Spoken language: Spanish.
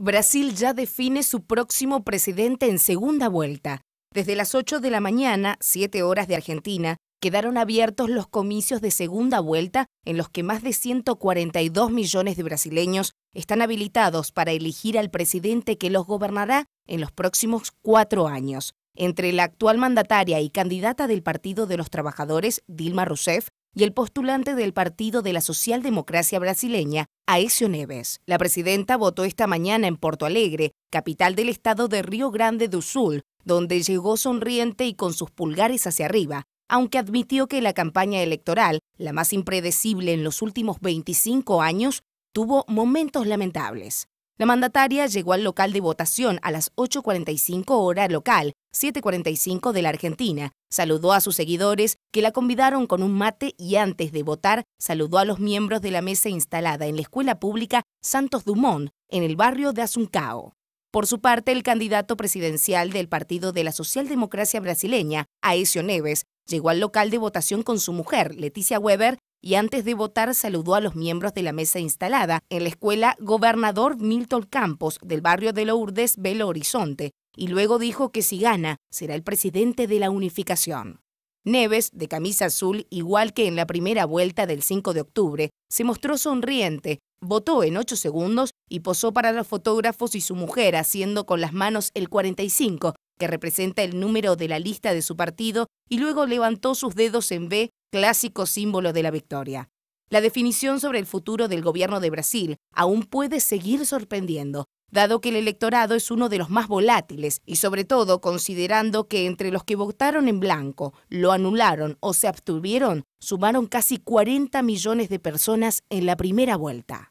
Brasil ya define su próximo presidente en segunda vuelta. Desde las 8 de la mañana, 7 horas de Argentina, quedaron abiertos los comicios de segunda vuelta en los que más de 142 millones de brasileños están habilitados para elegir al presidente que los gobernará en los próximos cuatro años. Entre la actual mandataria y candidata del Partido de los Trabajadores, Dilma Rousseff, y el postulante del Partido de la Socialdemocracia Brasileña, Aesio Neves. La presidenta votó esta mañana en Porto Alegre, capital del estado de Río Grande do Sul, donde llegó sonriente y con sus pulgares hacia arriba, aunque admitió que la campaña electoral, la más impredecible en los últimos 25 años, tuvo momentos lamentables. La mandataria llegó al local de votación a las 8.45 hora local, 7.45 de la Argentina. Saludó a sus seguidores que la convidaron con un mate y antes de votar saludó a los miembros de la mesa instalada en la Escuela Pública Santos Dumont, en el barrio de Azuncao. Por su parte, el candidato presidencial del Partido de la Socialdemocracia Brasileña, Aesio Neves, llegó al local de votación con su mujer, Leticia Weber, y antes de votar saludó a los miembros de la mesa instalada en la escuela Gobernador Milton Campos del barrio de Lourdes, Belo Horizonte, y luego dijo que si gana será el presidente de la unificación. Neves, de camisa azul, igual que en la primera vuelta del 5 de octubre, se mostró sonriente, votó en ocho segundos y posó para los fotógrafos y su mujer haciendo con las manos el 45, que representa el número de la lista de su partido, y luego levantó sus dedos en B clásico símbolo de la victoria. La definición sobre el futuro del gobierno de Brasil aún puede seguir sorprendiendo, dado que el electorado es uno de los más volátiles y sobre todo considerando que entre los que votaron en blanco, lo anularon o se abstuvieron, sumaron casi 40 millones de personas en la primera vuelta.